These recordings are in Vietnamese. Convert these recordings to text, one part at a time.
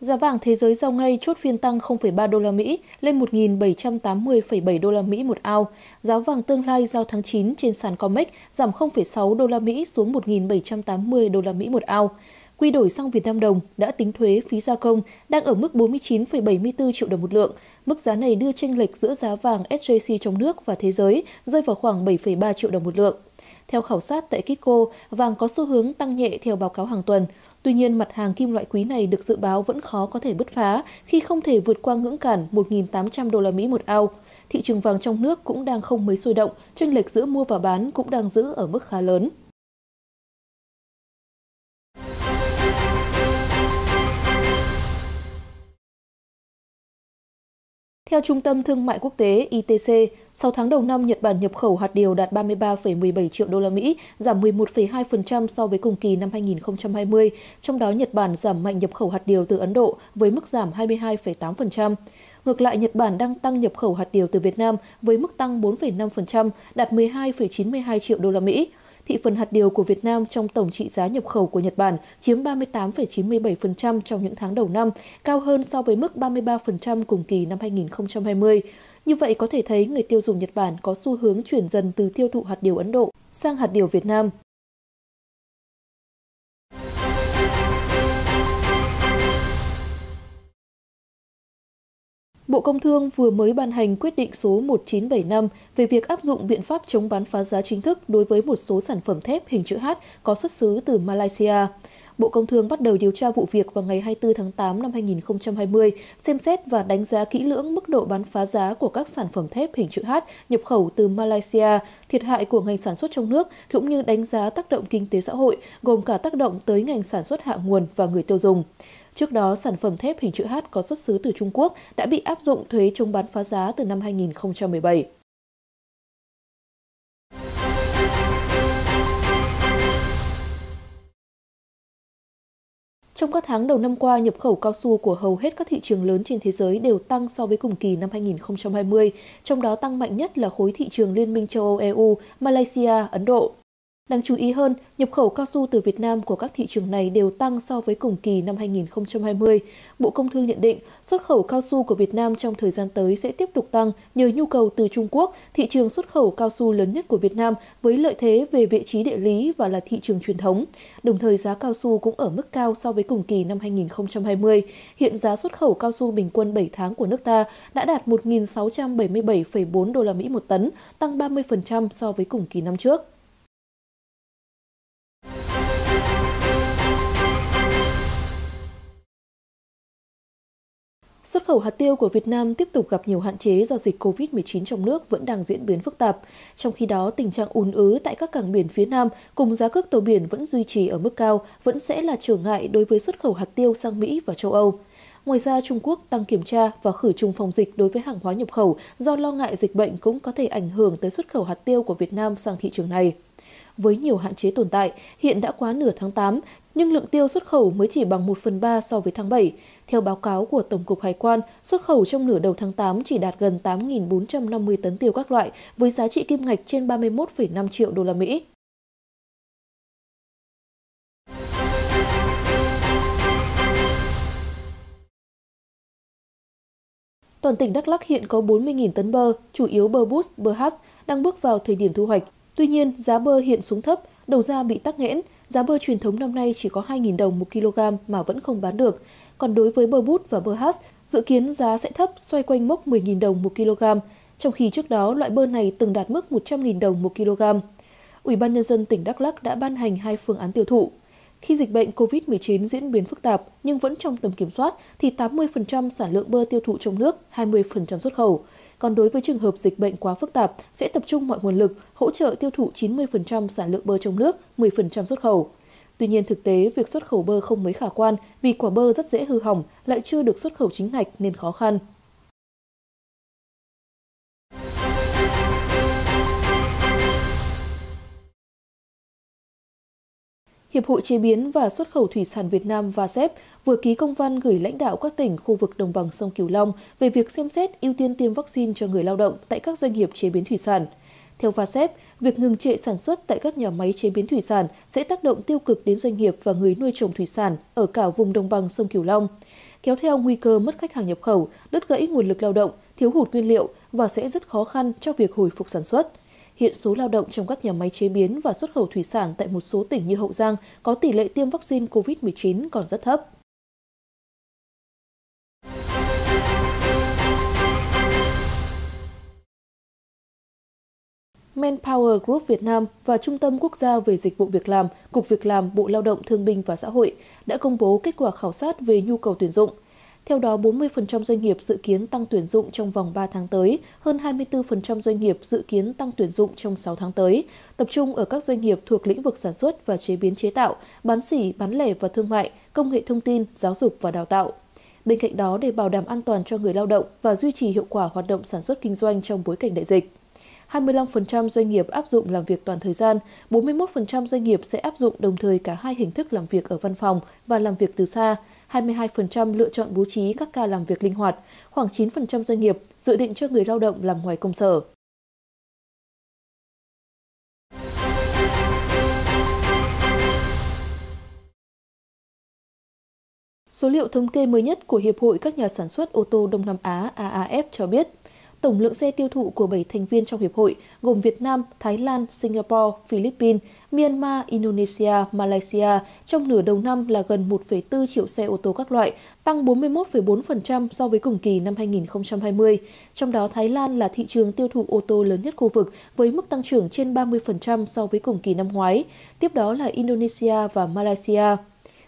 Giá vàng thế giới giao ngay chốt phiên tăng 0,3 đô la Mỹ lên 1.780,7 đô la Mỹ một ao. Giá vàng tương lai giao tháng 9 trên sàn COMEX giảm 0,6 đô la Mỹ xuống 1.780 đô la Mỹ một ao. Quy đổi sang Việt Nam đồng đã tính thuế phí gia công đang ở mức 49,74 triệu đồng một lượng. Mức giá này đưa chênh lệch giữa giá vàng SJC trong nước và thế giới rơi vào khoảng 7,3 triệu đồng một lượng. Theo khảo sát tại Kitco, vàng có xu hướng tăng nhẹ theo báo cáo hàng tuần. Tuy nhiên, mặt hàng kim loại quý này được dự báo vẫn khó có thể bứt phá khi không thể vượt qua ngưỡng cản 1.800 đô la Mỹ một ao. Thị trường vàng trong nước cũng đang không mấy sôi động, chênh lệch giữa mua và bán cũng đang giữ ở mức khá lớn. Theo Trung tâm Thương mại Quốc tế ITC, 6 tháng đầu năm Nhật Bản nhập khẩu hạt điều đạt 33,17 triệu đô la Mỹ, giảm 11,2% so với cùng kỳ năm 2020, trong đó Nhật Bản giảm mạnh nhập khẩu hạt điều từ Ấn Độ với mức giảm 22,8%. Ngược lại, Nhật Bản đang tăng nhập khẩu hạt điều từ Việt Nam với mức tăng 4,5%, đạt 12,92 triệu đô la Mỹ thị phần hạt điều của Việt Nam trong tổng trị giá nhập khẩu của Nhật Bản chiếm 38,97% trong những tháng đầu năm, cao hơn so với mức 33% cùng kỳ năm 2020. Như vậy có thể thấy người tiêu dùng Nhật Bản có xu hướng chuyển dần từ tiêu thụ hạt điều Ấn Độ sang hạt điều Việt Nam. Bộ Công Thương vừa mới ban hành quyết định số 1975 về việc áp dụng biện pháp chống bán phá giá chính thức đối với một số sản phẩm thép hình chữ H có xuất xứ từ Malaysia. Bộ Công Thương bắt đầu điều tra vụ việc vào ngày 24 tháng 8 năm 2020, xem xét và đánh giá kỹ lưỡng mức độ bán phá giá của các sản phẩm thép hình chữ H nhập khẩu từ Malaysia, thiệt hại của ngành sản xuất trong nước cũng như đánh giá tác động kinh tế xã hội, gồm cả tác động tới ngành sản xuất hạ nguồn và người tiêu dùng. Trước đó, sản phẩm thép hình chữ H có xuất xứ từ Trung Quốc đã bị áp dụng thuế chống bán phá giá từ năm 2017. Trong các tháng đầu năm qua, nhập khẩu cao su của hầu hết các thị trường lớn trên thế giới đều tăng so với cùng kỳ năm 2020, trong đó tăng mạnh nhất là khối thị trường Liên minh châu Âu EU, Malaysia, Ấn Độ. Đáng chú ý hơn, nhập khẩu cao su từ Việt Nam của các thị trường này đều tăng so với cùng kỳ năm 2020. Bộ Công Thương nhận định xuất khẩu cao su của Việt Nam trong thời gian tới sẽ tiếp tục tăng nhờ nhu cầu từ Trung Quốc, thị trường xuất khẩu cao su lớn nhất của Việt Nam với lợi thế về vị trí địa lý và là thị trường truyền thống. Đồng thời giá cao su cũng ở mức cao so với cùng kỳ năm 2020. Hiện giá xuất khẩu cao su bình quân 7 tháng của nước ta đã đạt 1.677,4 đô la Mỹ một tấn, tăng 30% so với cùng kỳ năm trước. Xuất khẩu hạt tiêu của Việt Nam tiếp tục gặp nhiều hạn chế do dịch COVID-19 trong nước vẫn đang diễn biến phức tạp. Trong khi đó, tình trạng ùn ứ tại các cảng biển phía Nam cùng giá cước tàu biển vẫn duy trì ở mức cao, vẫn sẽ là trở ngại đối với xuất khẩu hạt tiêu sang Mỹ và châu Âu. Ngoài ra, Trung Quốc tăng kiểm tra và khử trùng phòng dịch đối với hàng hóa nhập khẩu do lo ngại dịch bệnh cũng có thể ảnh hưởng tới xuất khẩu hạt tiêu của Việt Nam sang thị trường này với nhiều hạn chế tồn tại, hiện đã quá nửa tháng 8, nhưng lượng tiêu xuất khẩu mới chỉ bằng 1 phần 3 so với tháng 7. Theo báo cáo của Tổng cục Hải quan, xuất khẩu trong nửa đầu tháng 8 chỉ đạt gần 8.450 tấn tiêu các loại với giá trị kim ngạch trên 31,5 triệu đô la Mỹ. Toàn tỉnh Đắk Lắk hiện có 40.000 tấn bơ, chủ yếu bơ bút, bơ hát, đang bước vào thời điểm thu hoạch. Tuy nhiên, giá bơ hiện xuống thấp, đầu ra bị tắc nghẽn, giá bơ truyền thống năm nay chỉ có 2.000 đồng một kg mà vẫn không bán được. Còn đối với bơ bút và bơ hát, dự kiến giá sẽ thấp xoay quanh mốc 10.000 đồng một kg, trong khi trước đó loại bơ này từng đạt mức 100.000 đồng một kg. Ủy ban Nhân dân tỉnh Đắk Lắc đã ban hành hai phương án tiêu thụ. Khi dịch bệnh COVID-19 diễn biến phức tạp nhưng vẫn trong tầm kiểm soát, thì 80% sản lượng bơ tiêu thụ trong nước, 20% xuất khẩu. Còn đối với trường hợp dịch bệnh quá phức tạp, sẽ tập trung mọi nguồn lực hỗ trợ tiêu thụ 90% sản lượng bơ trong nước, 10% xuất khẩu. Tuy nhiên thực tế, việc xuất khẩu bơ không mấy khả quan vì quả bơ rất dễ hư hỏng, lại chưa được xuất khẩu chính ngạch nên khó khăn. Hiệp hội Chế biến và Xuất khẩu Thủy sản Việt Nam VASEP vừa ký công văn gửi lãnh đạo các tỉnh khu vực đồng bằng sông Cửu Long về việc xem xét ưu tiên tiêm vaccine cho người lao động tại các doanh nghiệp chế biến thủy sản. Theo VASEP, việc ngừng trệ sản xuất tại các nhà máy chế biến thủy sản sẽ tác động tiêu cực đến doanh nghiệp và người nuôi trồng thủy sản ở cả vùng đồng bằng sông Cửu Long, kéo theo nguy cơ mất khách hàng nhập khẩu, đứt gãy nguồn lực lao động, thiếu hụt nguyên liệu và sẽ rất khó khăn cho việc hồi phục sản xuất hiện số lao động trong các nhà máy chế biến và xuất khẩu thủy sản tại một số tỉnh như Hậu Giang có tỷ lệ tiêm vaccine COVID-19 còn rất thấp. Manpower Group Việt Nam và Trung tâm Quốc gia về Dịch vụ Việc làm, Cục Việc làm, Bộ Lao động Thương binh và Xã hội đã công bố kết quả khảo sát về nhu cầu tuyển dụng – theo đó, 40% doanh nghiệp dự kiến tăng tuyển dụng trong vòng 3 tháng tới, hơn 24% doanh nghiệp dự kiến tăng tuyển dụng trong 6 tháng tới, tập trung ở các doanh nghiệp thuộc lĩnh vực sản xuất và chế biến chế tạo, bán sỉ, bán lẻ và thương mại, công nghệ thông tin, giáo dục và đào tạo. Bên cạnh đó, để bảo đảm an toàn cho người lao động và duy trì hiệu quả hoạt động sản xuất kinh doanh trong bối cảnh đại dịch, 25% doanh nghiệp áp dụng làm việc toàn thời gian, 41% doanh nghiệp sẽ áp dụng đồng thời cả hai hình thức làm việc ở văn phòng và làm việc từ xa, 22% lựa chọn bố trí các ca làm việc linh hoạt, khoảng 9% doanh nghiệp dự định cho người lao động làm ngoài công sở. Số liệu thống kê mới nhất của Hiệp hội các nhà sản xuất ô tô Đông Nam Á AAF cho biết, Tổng lượng xe tiêu thụ của 7 thành viên trong hiệp hội gồm Việt Nam, Thái Lan, Singapore, Philippines, Myanmar, Indonesia, Malaysia trong nửa đầu năm là gần 1,4 triệu xe ô tô các loại, tăng 41,4% so với cùng kỳ năm 2020. Trong đó, Thái Lan là thị trường tiêu thụ ô tô lớn nhất khu vực với mức tăng trưởng trên 30% so với cùng kỳ năm ngoái. Tiếp đó là Indonesia và Malaysia.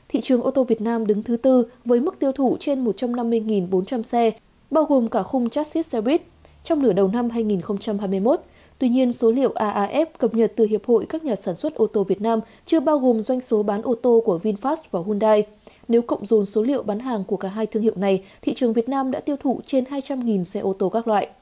Thị trường ô tô Việt Nam đứng thứ tư với mức tiêu thụ trên 150.400 xe, bao gồm cả khung chassis xe buýt trong nửa đầu năm 2021. Tuy nhiên, số liệu AAF cập nhật từ Hiệp hội các nhà sản xuất ô tô Việt Nam chưa bao gồm doanh số bán ô tô của VinFast và Hyundai. Nếu cộng dồn số liệu bán hàng của cả hai thương hiệu này, thị trường Việt Nam đã tiêu thụ trên 200.000 xe ô tô các loại.